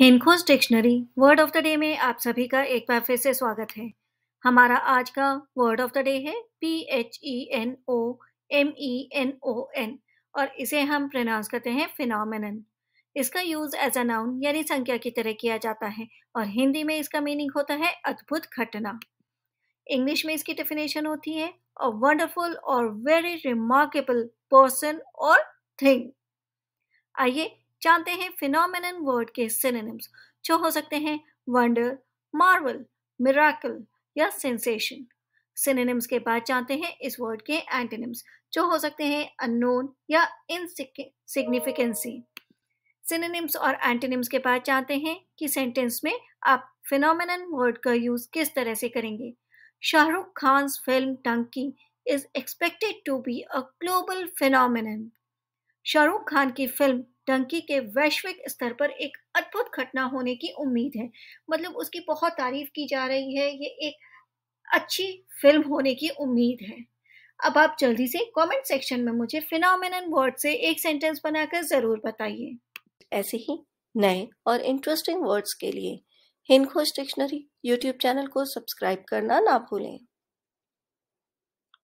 हेमकोस dictionary word of the day में आप सभी का एक बार फिर से स्वागत है हमारा आज का वर्ड ऑफ द डे है P H E N O M E N O N और इसे हम प्रोनाउंस करते हैं फिनोमिन इसका यूज एज अ नाउन यानी संख्या की तरह किया जाता है और हिंदी में इसका मीनिंग होता है अद्भुत घटना इंग्लिश में इसकी डेफिनेशन होती है अ वंडरफुल और वेरी रिमार्केबल पर्सन और थिंग आइए जानते हैं फिनोमिन वर्ड के सिनेम्स जो हो सकते हैं वंडर मार्वल मिराकल या सेंसेशन सिनेम्स के बाद जानते हैं इस वर्ड के एंटेनिम्स जो हो सकते हैं अननोन या इनसिग्निफिकेंसी सिनेम्स और एंटेनिम्स के बाद जानते हैं कि सेंटेंस में आप फिनोमिन वर्ड का यूज किस तरह से करेंगे Shahrukh Khan film Dunki is expected to be a global phenomenon Shahrukh Khan की फिल्म डंकी के वैश्विक स्तर पर एक अद्भुत घटना होने की उम्मीद है मतलब उसकी बहुत तारीफ की जा रही है ये एक अच्छी फिल्म होने की उम्मीद है अब आप जल्दी से कमेंट सेक्शन में मुझे फिनोमिन वर्ड से एक सेंटेंस बनाकर ज़रूर बताइए ऐसे ही नए और इंटरेस्टिंग वर्ड्स के लिए हिंदोज डिक्शनरी यूट्यूब चैनल को सब्सक्राइब करना ना भूलें